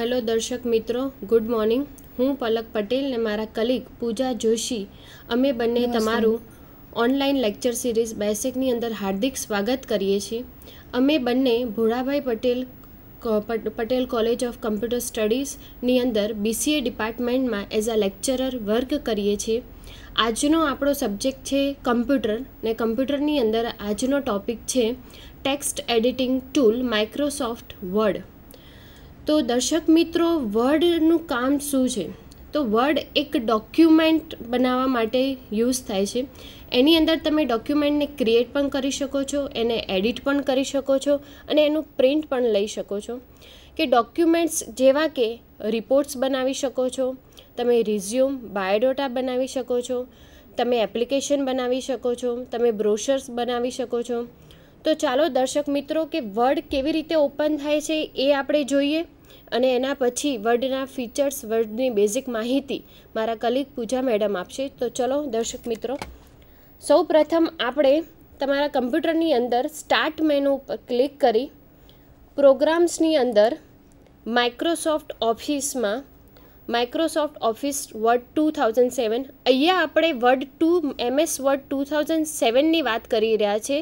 hello દર્શક મિત્રો good morning હું પલક પટેલ ને મારા કલીગ પૂજા જોશી અમે બંને તમારું ઓનલાઈન લેક્ચર સિરીઝ બેસેકની અંદર હાર્દિક સ્વાગત કરીએ છીએ અમે બંને Bholabhai Patel Patel college of computer સ્ટડીઝની અંદર બીસીએ ડિપાર્ટમેન્ટમાં એઝ અ લેક્ચરર વર્ક કરીએ છીએ આજનો આપણો સબ્જેક્ટ છે કમ્પ્યુટર ને કમ્પ્યુટરની અંદર આજનો ટોપિક છે text editing tool Microsoft Word તો દર્શક મિત્રો વર્ડનું કામ શું છે તો વર્ડ એક ડોક્યુમેન્ટ બનાવવા માટે યુઝ થાય છે એની અંદર તમે ડોક્યુમેન્ટને ક્રિએટ પણ કરી શકો છો એને એડિટ પણ કરી શકો છો અને એનું પ્રિન્ટ પણ લઈ શકો છો કે ડોક્યુમેન્ટ્સ જેવા કે રિપોર્ટ્સ બનાવી શકો છો તમે રિઝ્યુમ બાયોડોટા બનાવી શકો છો તમે એપ્લિકેશન બનાવી શકો છો તમે બ્રોશર્સ બનાવી શકો છો તો ચાલો દર્શક મિત્રો કે વર્ડ કેવી રીતે ઓપન થાય છે એ આપણે જોઈએ અને એના પછી વર્ડના ફીચર્સ વર્ડની બેઝિક માહિતી મારા કલીગ પૂજા મેડમ આપશે તો ચલો દર્શક મિત્રો સૌ પ્રથમ આપણે તમારા કમ્પ્યુટરની અંદર સ્ટાર્ટ મેનુ ઉપર ક્લિક કરી પ્રોગ્રામ્સની અંદર માઇક્રોસોફ્ટ ઓફિસમાં Microsoft Office Word two thousand seven અહીંયા આપણે Word two MS Word two thousand સેવનની વાત કરી રહ્યા છીએ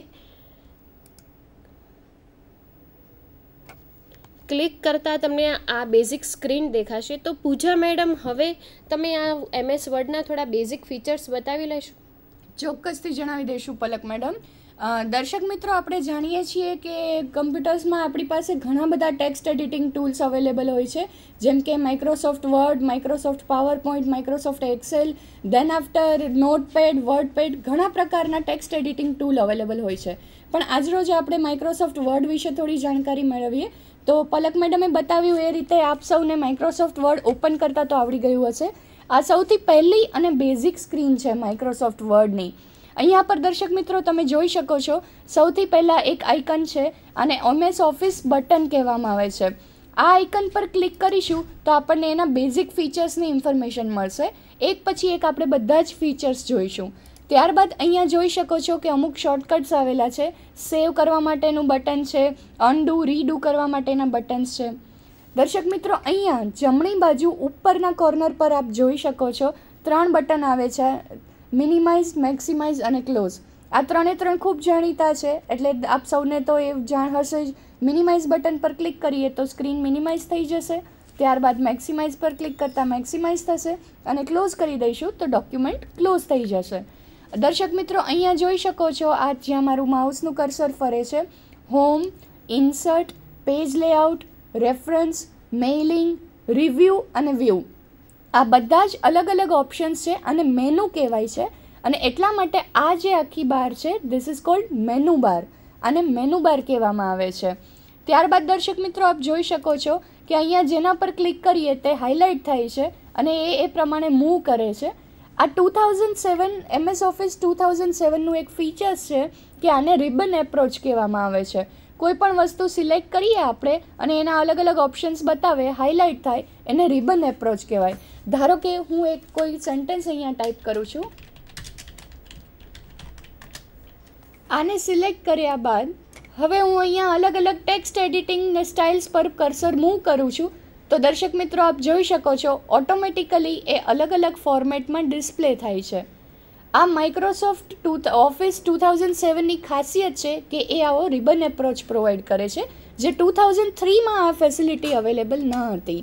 ક્લિક કરતાં તમને આ બેઝિક સ્ક્રીન દેખાશે તો પૂજા મેડમ હવે તમે આ એમએસ વર્ડના થોડા બેઝિક ફીચર્સ બતાવી લેશો ચોક્કસથી જણાવી દઈશું પલક મેડમ દર્શક મિત્રો આપણે જાણીએ છીએ કે કમ્પ્યુટર્સમાં આપણી પાસે ઘણા બધા ટેક્સ્ટ એડિટિંગ ટૂલ્સ અવેલેબલ હોય છે જેમ કે Microsoft Word Microsoft Power Microsoft Excel then after Notepad WordPad ઘણા પ્રકારના ટેક્સ્ટ એડિટિંગ ટૂલ અવેલેબલ હોય છે પણ આજરોજ આપણે માઇક્રોસોફ્ટ વર્ડ વિશે થોડી જાણકારી મેળવીએ તો પલક મેડમે બતાવ્યું એ રીતે આપ સૌને માઇક્રોસોફ્ટ વર્ડ ઓપન કરતા તો આવડી ગયું હશે આ સૌથી પહેલી અને બેઝિક સ્ક્રીન છે માઇક્રોસોફ્ટ વર્ડની અહીંયા પર દર્શક મિત્રો તમે જોઈ શકો છો સૌથી પહેલાં એક આઇકન છે અને એમએસ ઓફિસ બટન કહેવામાં આવે છે આ આઇકન પર ક્લિક કરીશું તો આપણને એના બેઝિક ફીચર્સની ઇન્ફોર્મેશન મળશે એક પછી એક આપણે બધા જ ફીચર્સ જોઈશું ત્યારબાદ અહીંયા જોઈ શકો છો કે અમુક શોર્ટકટ્સ આવેલા છે સેવ કરવા માટેનું બટન છે અનડુ રીડુ કરવા માટેના બટન્સ છે દર્શક મિત્રો અહીંયા જમણી બાજુ ઉપરના કોર્નર પર આપ જોઈ શકો છો ત્રણ બટન આવે છે મિનિમાઇઝ મેક્સિમાઇઝ અને ક્લોઝ આ ત્રણે ત્રણ ખૂબ જાણીતા છે એટલે આપ સૌને તો એ જાણ હશે જ મિનિમાઇઝ બટન પર ક્લિક કરીએ તો સ્ક્રીન મિનિમાઇઝ થઈ જશે ત્યારબાદ મેક્સિમાઇઝ પર ક્લિક કરતાં મેક્સિમાઇઝ થશે અને ક્લોઝ કરી દઈશું તો ડોક્યુમેન્ટ ક્લોઝ થઈ જશે દર્શક મિત્રો અહીંયા જોઈ શકો છો આ જ્યાં મારું માઉસનું કરસર ફરે છે home insert page layout reference mailing review અને વ્યૂ આ બધા જ અલગ અલગ ઓપ્શન્સ છે અને મેનુ કહેવાય છે અને એટલા માટે આ જે આખી બાર છે this is called menu bar અને મેનુ બાર કહેવામાં આવે છે ત્યારબાદ દર્શક મિત્રો આપ જોઈ શકો છો કે અહીંયા જેના પર ક્લિક કરીએ તે હાઇલાઇટ થાય છે અને એ એ પ્રમાણે મૂવ કરે છે આ two thousand seven MS Office two thousand સેવનનું એક ફીચર્સ છે કે આને રિબન એપ્રોચ કહેવામાં આવે છે કોઈ પણ વસ્તુ સિલેક્ટ કરીએ આપણે અને એના અલગ અલગ ઓપ્શન્સ બતાવે હાઇલાઇટ થાય એને રિબન એપ્રોચ કહેવાય ધારો કે હું એક કોઈ સેન્ટેન્સ અહીંયા ટાઈપ કરું છું આને સિલેક્ટ કર્યા બાદ હવે હું અહીંયા અલગ અલગ ટેક્સ્ટ એડિટિંગ ને સ્ટાઇલ્સ પર કર્સર મૂવ કરું છું તો દર્શક મિત્રો આપ જોઈ શકો છો ઓટોમેટિકલી એ અલગ અલગ ફોર્મેટમાં ડિસ્પ્લે થાય છે આ Microsoft two Office two thousand સેવનની ખાસિયત છે કે એ આવો રિબન એપ્રોચ પ્રોવાઈડ કરે છે જે ટુ થાઉઝન્ડ થ્રીમાં આ ફેસિલિટી અવેલેબલ ન હતી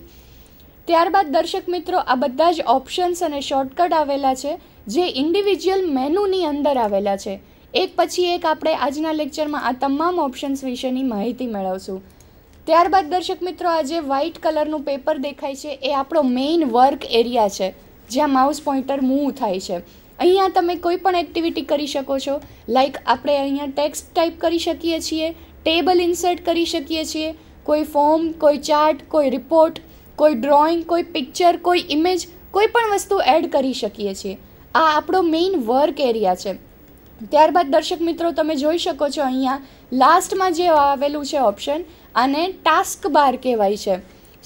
ત્યારબાદ દર્શક મિત્રો આ બધા જ ઓપ્શન્સ અને શોર્ટકટ આવેલા છે જે ઇન્ડિવિજ્યુઅલ મેનુની અંદર આવેલા છે એક પછી એક આપણે આજના લેક્ચરમાં આ તમામ ઓપ્શન્સ વિશેની માહિતી મેળવશું ત્યારબાદ દર્શક મિત્રો આજે જે વ્હાઇટ કલરનું પેપર દેખાય છે એ આપણો મેઇન વર્ક એરિયા છે જ્યાં માઉસ પોઈન્ટર મૂવ થાય છે અહીંયા તમે કોઈ પણ એક્ટિવિટી કરી શકો છો લાઈક આપણે અહીંયા ટેક્સ્ટ ટાઈપ કરી શકીએ છીએ ટેબલ ઇન્સર્ટ કરી શકીએ છીએ કોઈ ફોર્મ કોઈ ચાર્ટ કોઈ રિપોર્ટ કોઈ ડ્રોઈંગ કોઈ પિક્ચર કોઈ ઇમેજ કોઈ પણ વસ્તુ એડ કરી શકીએ છીએ આ આપણો મેઇન વર્ક એરિયા છે ત્યારબાદ દર્શક મિત્રો તમે જોઈ શકો છો અહીંયા લાસ્ટમાં જે આવેલું છે ઓપ્શન આને ટાસ્ક બાર કહેવાય છે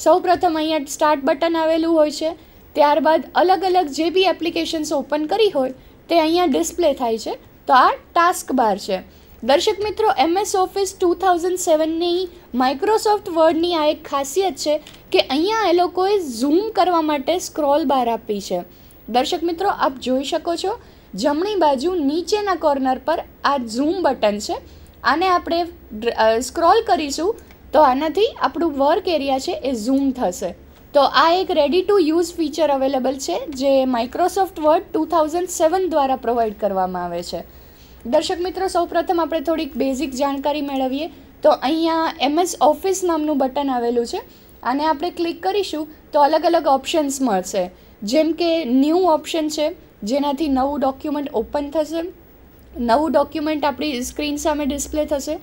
સૌપ્રથમ અહીંયા સ્ટાર્ટ બટન આવેલું હોય છે ત્યારબાદ અલગ અલગ જે બી એપ્લિકેશન્સ ઓપન કરી હોય તે અહીંયા ડિસ્પ્લે થાય છે તો આ ટાસ્ક બાર છે દર્શક મિત્રો એમએસ ઓફિસ ટુ થાઉઝન્ડ સેવનની માઇક્રોસોફ્ટ વર્ડની આ એક ખાસિયત છે કે અહીંયા એ લોકોએ ઝૂમ કરવા માટે સ્ક્રોલ બાર આપી છે દર્શક મિત્રો આપ જોઈ શકો છો જમણી બાજુ નીચેના કોર્નર પર આ ઝૂમ બટન છે આને આપણે સ્ક્રોલ કરીશું તો આનાથી આપણું વર્ક એરિયા છે એ ઝૂમ થશે તો આ એક ready to use feature available છે જે Microsoft Word two thousand seven દ્વારા પ્રોવાઈડ કરવામાં આવે છે દર્શક મિત્રો સૌપ્રથમ આપણે થોડીક બેઝિક જાણકારી મેળવીએ તો અહીંયા એમએસ ઓફિસ નામનું બટન આવેલું છે આને આપણે ક્લિક કરીશું તો અલગ અલગ ઓપ્શન્સ મળશે જેમ કે ન્યૂ ઓપ્શન છે જેનાથી નવું ડોક્યુમેન્ટ ઓપન થશે નવું ડોક્યુમેન્ટ આપણી સ્ક્રીન સામે ડિસ્પ્લે થશે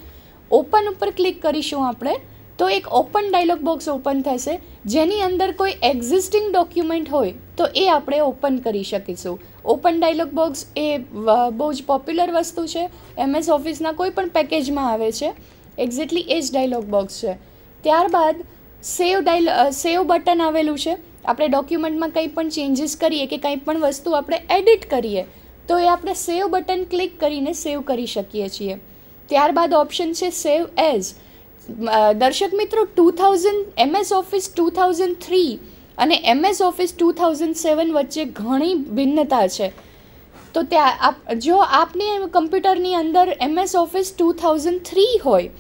ઓપન ઉપર ક્લિક કરીશું આપણે તો એક ઓપન ડાયલોગ બોક્સ ઓપન થશે જેની અંદર કોઈ એક્ઝિસ્ટિંગ ડોક્યુમેન્ટ હોય તો એ આપણે ઓપન કરી શકીશું ઓપન ડાયલોગ બોક્સ એ બહુ જ પોપ્યુલર વસ્તુ છે એમએસ ઓફિસના કોઈ પણ પેકેજમાં આવે છે એક્ઝેક્ટલી એ જ ડાયલોગ બોક્સ છે ત્યારબાદ સેવ ડાયલ સેવ બટન આવેલું છે આપણે ડોક્યુમેન્ટમાં કંઈ પણ ચેન્જીસ કરીએ કે કંઈ પણ વસ્તુ આપણે એડિટ કરીએ તો એ આપણે સેવ બટન ક્લિક કરીને સેવ કરી શકીએ છીએ ત્યારબાદ ઓપ્શન છે સેવ એઝ દર્શક મિત્રો two thousand MS Office two thousand three અને MS Office two thousand seven વચ્ચે ઘણી ભિન્નતા છે તો ત્યાં આપ જો આપની કમ્પ્યુટરની અંદર MS Office two thousand three હોય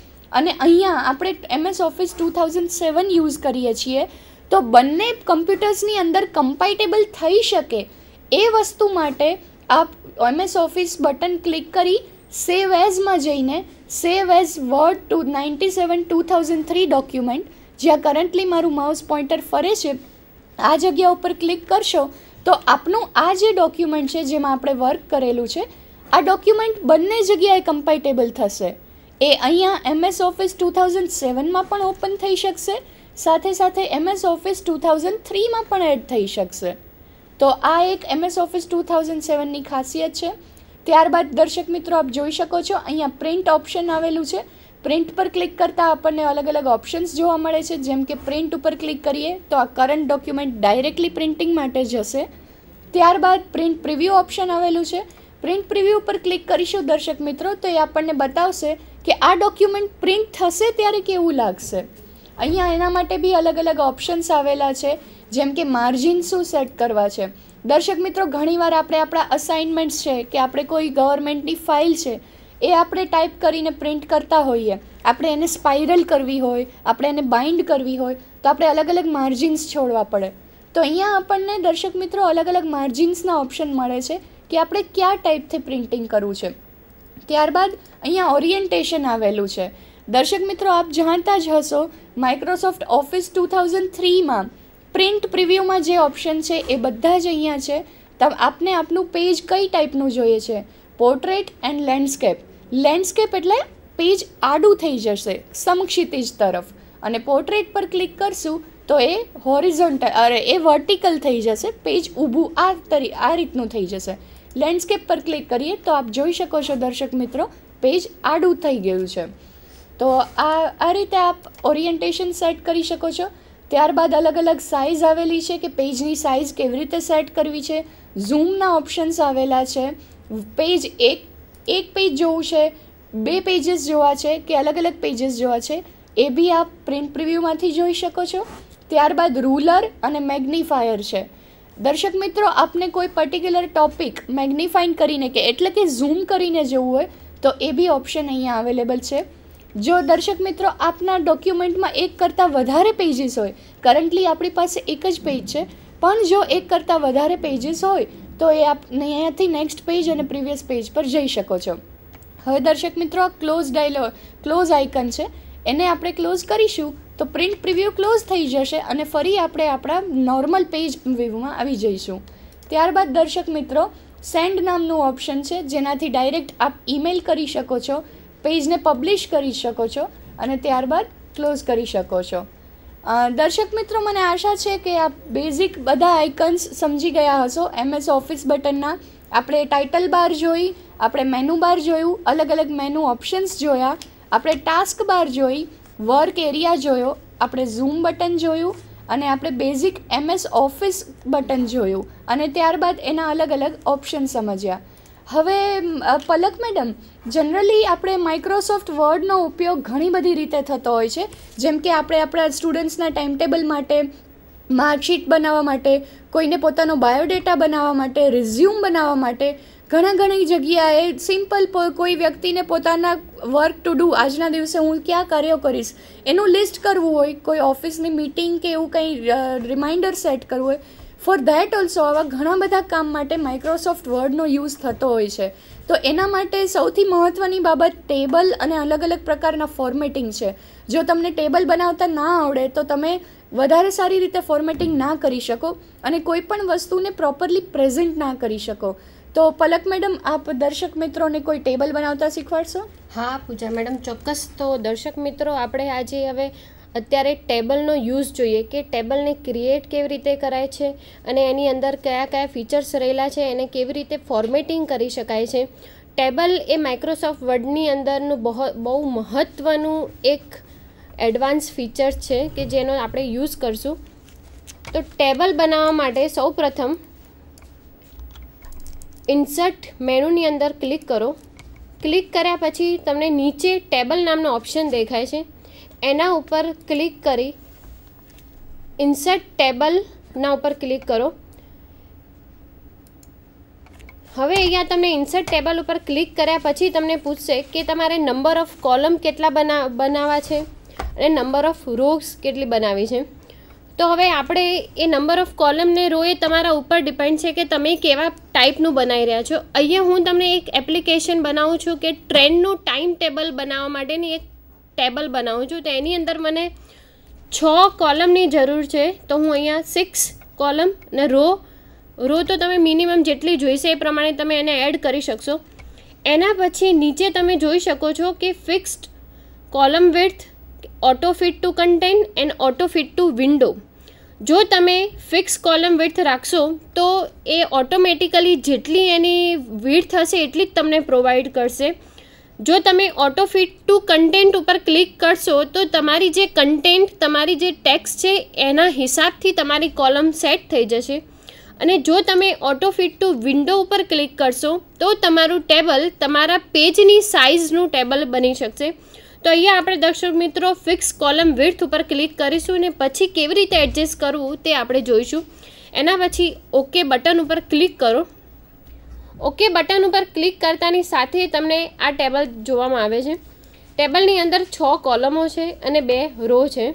અને અહીંયા આપણે MS Office two thousand seven use કરીએ છીએ તો બંને કમ્પ્યુટર્સની અંદર કમ્પાઇટેબલ થઈ શકે એ વસ્તુ માટે આપ એમએસ ઓફિસ બટન ક્લિક કરી સેવ એઝમાં જઈને save as Word two ninety seven two thousand three document જ્યાં કરન્ટલી મારું માઉસ પોઈન્ટર ફરે છે આ જગ્યા ઉપર ક્લિક કરશો તો આપનું આ જે ડોક્યુમેન્ટ છે જેમાં આપણે વર્ક કરેલું છે આ ડોક્યુમેન્ટ બંને જગ્યાએ કમ્પેટેબલ થશે એ અહીંયા એમએસ ઓફિસ ટુ થાઉઝન્ડ સેવનમાં પણ ઓપન થઈ શકશે સાથે સાથે એમએસ ઓફિસ ટુ થાઉઝન્ડ થ્રીમાં પણ એડ થઈ શકશે તો આ એક એમએસ ઓફિસ ટુ થાઉઝન્ડ સેવનની ખાસિયત છે ત્યારબાદ દર્શક મિત્રો આપ જોઈ શકો છો અહીંયા પ્રિન્ટ ઓપ્શન આવેલું છે પ્રિન્ટ પર ક્લિક કરતાં આપણને અલગ અલગ ઓપ્શન્સ જોવા મળે છે જેમ કે પ્રિન્ટ ઉપર ક્લિક કરીએ તો આ કરંટ ડોક્યુમેન્ટ ડાયરેક્ટલી પ્રિન્ટિંગ માટે જશે ત્યારબાદ પ્રિન્ટ પ્રિવ્યૂ ઓપ્શન આવેલું છે પ્રિન્ટ પ્રિવ્યૂ ઉપર ક્લિક કરીશું દર્શક મિત્રો તો એ આપણને બતાવશે કે આ ડોક્યુમેન્ટ પ્રિન્ટ થશે ત્યારે કેવું લાગશે અહીંયા એના માટે બી અલગ અલગ ઓપ્શન્સ આવેલા છે જેમ કે માર્જિન શું સેટ કરવા છે દર્શક મિત્રો ઘણીવાર આપણે આપણા અસાઇનમેન્ટ્સ છે કે આપણે કોઈ ગવર્મેન્ટની ફાઇલ છે એ આપણે ટાઈપ કરીને પ્રિન્ટ કરતા હોઈએ આપણે એને સ્પાઇરલ કરવી હોય આપણે એને બાઇન્ડ કરવી હોય તો આપણે અલગ અલગ માર્જિન્સ છોડવા પડે તો અહીંયા આપણને દર્શક મિત્રો અલગ અલગ માર્જિન્સના ઓપ્શન મળે છે કે આપણે કયા ટાઈપથી પ્રિન્ટિંગ કરવું છે ત્યારબાદ અહીંયા ઓરિએન્ટેશન આવેલું છે દર્શક મિત્રો આપ જાણતા જ હશો માઇક્રોસોફ્ટ ઓફિસ ટુ થાઉઝન્ડ થ્રીમાં પ્રિન્ટ પ્રિવ્યૂમાં જે ઓપ્શન છે એ બધા જ અહીંયા છે તમ આપને આપનું પેજ કઈ ટાઈપનું જોઈએ છે પોર્ટ્રેટ એન્ડ લેન્ડસ્કેપ લેન્ડસ્કેપ એટલે પેજ આડું થઈ જશે સમક્ષિતિજ તરફ અને પોર્ટ્રેટ પર ક્લિક કરશું તો એ હોરિઝોન્ટલ અરે એ વર્ટિકલ થઈ જશે પેજ ઊભું આ તરી આ રીતનું થઈ જશે લેન્ડસ્કેપ પર ક્લિક કરીએ તો આપ જોઈ શકો છો દર્શક મિત્રો પેજ આડું થઈ ગયું છે તો આ આ રીતે આપ ઓરિએન્ટેશન સેટ કરી શકો છો ત્યારબાદ અલગ અલગ સાઇઝ આવેલી છે કે પેજની સાઇઝ કેવી રીતે સેટ કરવી છે ઝૂમના ઓપ્શન્સ આવેલા છે પેજ એક એક પેજ જોવું છે બે પેજીસ જોવા છે કે અલગ અલગ પેજીસ જોવા છે એ બી આપ પ્રિન્ટ પ્રિવ્યૂમાંથી જોઈ શકો છો ત્યારબાદ રૂલર અને મેગ્નિફાયર છે દર્શક મિત્રો આપને કોઈ પર્ટિક્યુલર ટોપિક મેગ્નિફાઈન કરીને કે એટલે કે ઝૂમ કરીને જવું હોય તો એ બી ઓપ્શન અહીંયા અવેલેબલ છે જો દર્શક મિત્રો આપના ડોક્યુમેન્ટમાં એક કરતાં વધારે પેજીસ હોય કરન્ટલી આપણી પાસે એક જ પેજ છે પણ જો એક કરતાં વધારે પેજીસ હોય તો એ આપ અહીંયાથી નેક્સ્ટ પેજ અને પ્રીવિયસ પેજ પર જઈ શકો છો હવે દર્શક મિત્રો ક્લોઝ ડાયલો ક્લોઝ આઇકન છે એને આપણે ક્લોઝ કરીશું તો પ્રિન્ટ પ્રિવ્યૂ ક્લોઝ થઈ જશે અને ફરી આપણે આપણા નોર્મલ પેજ વ્યૂમાં આવી જઈશું ત્યારબાદ દર્શક મિત્રો સેન્ડ નામનું ઓપ્શન છે જેનાથી ડાયરેક્ટ આપ ઈમેલ કરી શકો છો પેજને પબ્લિશ કરી શકો છો અને ત્યારબાદ ક્લોઝ કરી શકો છો દર્શક મિત્રો મને આશા છે કે આ બેઝિક બધા આઇકન્સ સમજી ગયા હશો એમએસ ઓફિસ બટનના આપણે ટાઇટલ બાર જોઈ આપણે મેનુ બાર જોયું અલગ અલગ મેનુ ઓપ્શન્સ જોયા આપણે ટાસ્ક બાર જોઈ વર્ક એરિયા જોયો આપણે ઝૂમ બટન જોયું અને આપણે બેઝિક એમએસ ઓફિસ બટન જોયું અને ત્યારબાદ એના અલગ અલગ ઓપ્શન સમજ્યા હવે પલક મેડમ જનરલી આપણે માઇક્રોસોફ્ટ વર્ડનો ઉપયોગ ઘણી બધી રીતે થતો હોય છે જેમ કે આપણે આપણા સ્ટુડન્ટ્સના ટાઈમ ટેબલ માટે માર્કશીટ બનાવવા માટે કોઈને પોતાનો બાયોડેટા બનાવવા માટે રિઝ્યુમ બનાવવા માટે ઘણા ઘણી જગ્યાએ સિમ્પલ કોઈ વ્યક્તિને પોતાના વર્ક ટુ ડુ આજના દિવસે હું ક્યાં કાર્યો કરીશ એનું લિસ્ટ કરવું હોય કોઈ ઓફિસની મિટિંગ કે એવું કંઈ રિમાઇન્ડર સેટ કરવું હોય ફોર ધેટ ઓલ્સો આવા ઘણા બધા કામ માટે માઇક્રોસોફ્ટ વર્ડનો યુઝ થતો હોય છે તો એના માટે સૌથી મહત્ત્વની બાબત ટેબલ અને અલગ અલગ પ્રકારના ફોર્મેટિંગ છે જો તમને ટેબલ બનાવતા ના આવડે તો તમે વધારે સારી રીતે ફોર્મેટિંગ ના કરી શકો અને કોઈ પણ વસ્તુને પ્રોપરલી પ્રેઝન્ટ ના કરી શકો તો પલક મેડમ આપ દર્શક મિત્રોને કોઈ ટેબલ બનાવતા શીખવાડશો હા પૂજા મેડમ ચોક્કસ તો દર્શક મિત્રો આપણે આજે હવે અત્યારે ટેબલનો યુઝ જોઈએ કે ટેબલને ક્રિએટ કેવી રીતે કરાય છે અને એની અંદર કયા કયા ફીચર્સ રહેલા છે એને કેવી રીતે ફોર્મેટિંગ કરી શકાય છે ટેબલ એ માઇક્રોસોફ્ટ વર્ડની અંદરનું બહુ બહુ મહત્ત્વનું એક એડવાન્સ ફીચર છે કે જેનો આપણે યુઝ કરશું તો ટેબલ બનાવવા માટે સૌપ્રથમ ઇન્સર્ટ મેનુની અંદર ક્લિક કરો ક્લિક કર્યા પછી તમને નીચે ટેબલ નામનો ઓપ્શન દેખાય છે એના ઉપર ક્લિક કરી ઇન્સર્ટ ટેબલના ઉપર ક્લિક કરો હવે અહીંયા તમને ઇન્સર્ટ ટેબલ ઉપર ક્લિક કર્યા પછી તમને પૂછશે કે તમારે નંબર ઓફ કોલમ કેટલા બના બનાવવા છે અને નંબર ઓફ રોઝ કેટલી બનાવી છે તો હવે આપણે એ નંબર ઓફ કોલમને ને રો એ તમારા ઉપર ડિપેન્ડ છે કે તમે કેવા ટાઈપનું બનાવી રહ્યા છો અહીંયા હું તમને એક એપ્લિકેશન બનાવું છું કે ટ્રેનનું ટાઈમ ટેબલ બનાવવા માટેની એક ટેબલ બનાવું છું તો એની અંદર મને છ કોલમની જરૂર છે તો હું અહીંયા સિક્સ કોલમ ને રો રો તો તમે મિનિમમ જેટલી જોઈશે એ પ્રમાણે તમે એને એડ કરી શકશો એના પછી નીચે તમે જોઈ શકો છો કે fixed column with auto fit to content and auto fit to window જો તમે ફિક્સ કોલમ વિડ્થ રાખશો તો એ ઓટોમેટિકલી જેટલી એની વિડ્થ હશે એટલી જ તમને પ્રોવાઈડ કરશે જો તમે ઓટો ફિટ ટુ કન્ટેન્ટ ઉપર ક્લિક કરશો તો તમારી જે કન્ટેન્ટ તમારી જે ટેક્સ છે એના હિસાબથી તમારી કોલમ સેટ થઈ જશે અને જો તમે ઓટો ફિટ ટુ વિન્ડો ઉપર ક્લિક કરશો તો તમારું ટેબલ તમારા પેજની સાઇઝનું ટેબલ બની શકશે તો અહીંયા આપણે દર્શક મિત્રો ફિક્સ કોલમ વિર્થ ઉપર ક્લિક કરીશું અને પછી કેવી રીતે એડજસ્ટ કરવું તે આપણે જોઈશું એના પછી ઓકે બટન ઉપર ક્લિક કરો ઓકે બટન ઉપર ક્લિક કરતાની સાથે તમને આ ટેબલ જોવામાં આવે છે ટેબલની અંદર છ કોલમો છે અને બે રો છે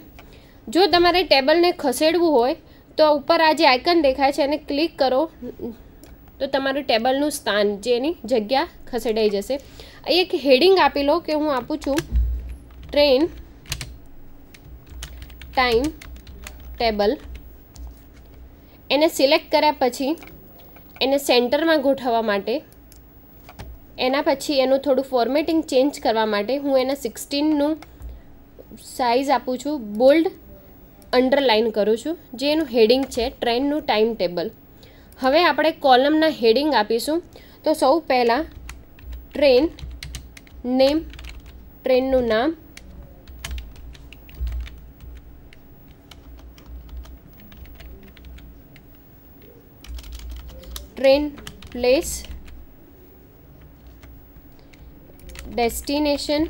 જો તમારે ટેબલને ખસેડવું હોય તો ઉપર આ જે આઇકન દેખાય છે એને ક્લિક કરો તો તમારું ટેબલનું સ્થાન જે એની જગ્યા ખસેડાઈ જશે અહીં એક હેડિંગ આપી લો કે હું આપું છું ટ્રેન ટાઈમ ટેબલ એને સિલેક્ટ કર્યા પછી એને સેન્ટરમાં ગોઠવવા માટે એના પછી એનું થોડું ફોર્મેટિંગ ચેન્જ કરવા માટે હું એને સિક્સટીનનું સાઇઝ આપું છું બોલ્ડ અંડરલાઇન કરું છું જે એનું હેડિંગ છે ટ્રેનનું ટાઈમ ટેબલ હવે આપણે કોલમના હેડિંગ આપીશું તો સૌ પહેલાં ટ્રેન નેમ ટ્રેનનું નામ train place destination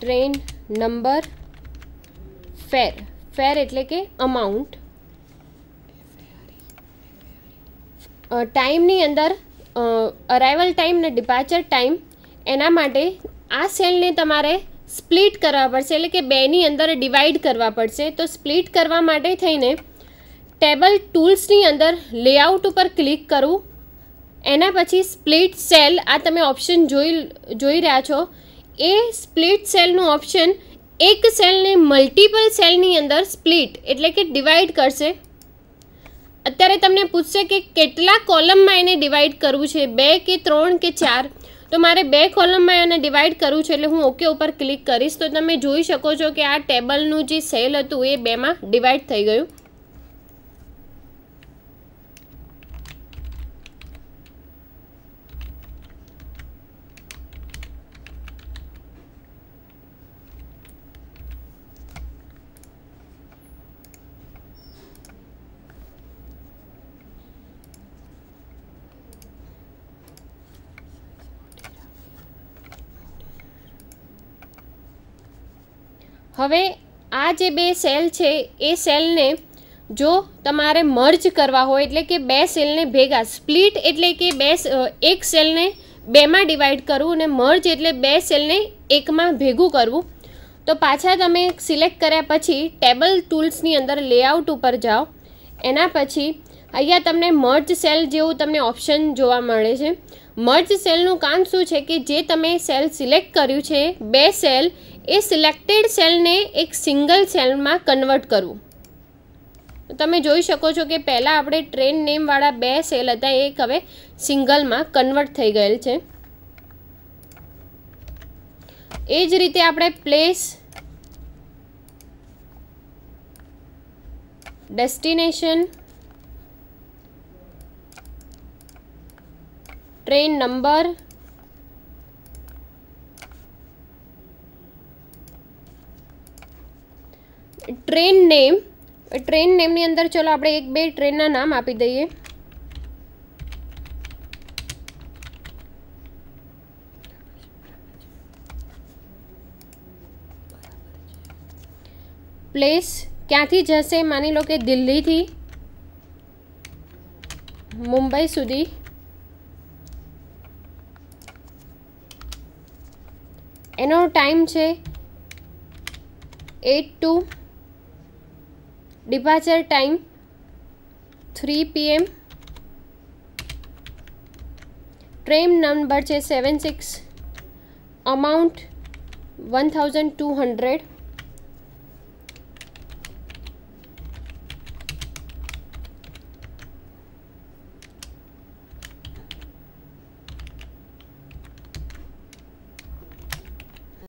train number fare fare એટલે કે અમાઉન્ટ ટાઈમની અંદર અરાઇવલ ટાઈમ ને ડિપાર્ચર ટાઈમ એના માટે આ સેલને તમારે સ્પ્લિટ કરવા પડશે એટલે કે બેની અંદર ડિવાઈડ કરવા પડશે તો સ્પ્લિટ કરવા માટે થઈને ટેબલ ટૂલ્સની અંદર લેઆઉટ ઉપર ક્લિક કરવું એના પછી સ્પ્લિટ સેલ આ તમે ઓપ્શન જોઈ જોઈ રહ્યા છો એ સ્પ્લિટ સેલનું ઓપ્શન એક સેલને મલ્ટિપલ સેલની અંદર સ્પ્લિટ એટલે કે ડિવાઈડ કરશે અત્યારે તમને પૂછશે કે કેટલા કોલમમાં એને ડિવાઈડ કરવું છે બે કે ત્રણ કે ચાર તો મારે બે કોલમમાં એને ડિવાઈડ કરવું છે એટલે હું ઓકે ઉપર ક્લિક કરીશ તો તમે જોઈ શકો છો કે આ ટેબલનું જે સેલ હતું એ બેમાં ડિવાઈડ થઈ ગયું હવે આ જે બે સેલ છે એ સેલને જો તમારે મર્જ કરવા હોય એટલે કે બે સેલને ભેગા સ્પ્લિટ એટલે કે બે એક સેલને બેમાં ડિવાઈડ કરવું અને મર્જ એટલે બે સેલને એકમાં ભેગું કરવું તો પાછા તમે સિલેક્ટ કર્યા પછી ટેબલ ટૂલ્સની અંદર લેઆઉટ ઉપર જાઓ એના પછી અહીંયા તમને મર્જ સેલ જેવું તમને ઓપ્શન જોવા મળે છે મર્જ સેલનું કામ શું છે કે જે તમે સેલ સિલેક્ટ કર્યું છે બે સેલ એ સિલેક્ટેડ સેલને એક સિંગલ સેલમાં કન્વર્ટ કરવું તમે જોઈ શકો છો કે પહેલાં આપણે ટ્રેન નેમવાળા બે સેલ હતા એક હવે સિંગલમાં કન્વર્ટ થઈ ગયેલ છે એ જ રીતે આપણે place destination train number train name train name ની અંદર ચલો આપણે એક બે ટ્રેન ના નામ આપી દઈએ પ્લેસ ક્યાં થી જશે માની લો કે દિલ્હી થી મુંબઈ સુધી એનો ટાઈમ છે 8:00 departure time 3 pm train number છે seven six amount one thousand two hundred